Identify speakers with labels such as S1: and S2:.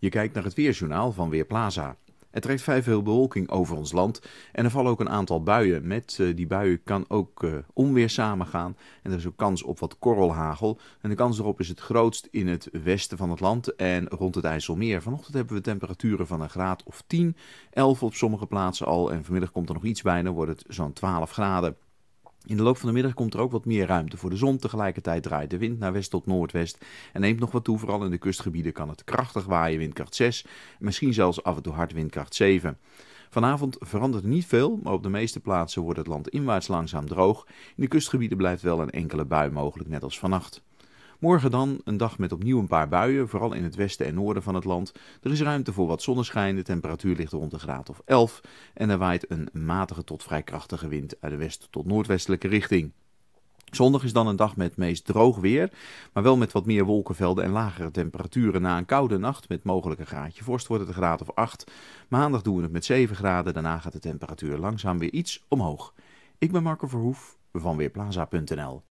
S1: Je kijkt naar het weerjournaal van Weerplaza. Er trekt vrij veel bewolking over ons land en er vallen ook een aantal buien. Met eh, die buien kan ook eh, onweer samengaan en er is ook kans op wat korrelhagel. En de kans erop is het grootst in het westen van het land en rond het IJsselmeer. Vanochtend hebben we temperaturen van een graad of 10, 11 op sommige plaatsen al en vanmiddag komt er nog iets bij, dan wordt het zo'n 12 graden. In de loop van de middag komt er ook wat meer ruimte voor de zon. Tegelijkertijd draait de wind naar west tot noordwest en neemt nog wat toe. Vooral in de kustgebieden kan het krachtig waaien, windkracht 6. Misschien zelfs af en toe hard windkracht 7. Vanavond verandert niet veel, maar op de meeste plaatsen wordt het land inwaarts langzaam droog. In de kustgebieden blijft wel een enkele bui mogelijk, net als vannacht. Morgen dan een dag met opnieuw een paar buien, vooral in het westen en noorden van het land. Er is ruimte voor wat zonneschijn, de temperatuur ligt rond de graad of 11 en er waait een matige tot vrij krachtige wind uit de west- tot noordwestelijke richting. Zondag is dan een dag met meest droog weer, maar wel met wat meer wolkenvelden en lagere temperaturen. Na een koude nacht met mogelijk een graadje vorst wordt het een graad of 8. Maandag doen we het met 7 graden, daarna gaat de temperatuur langzaam weer iets omhoog. Ik ben Marco Verhoef van Weerplaza.nl.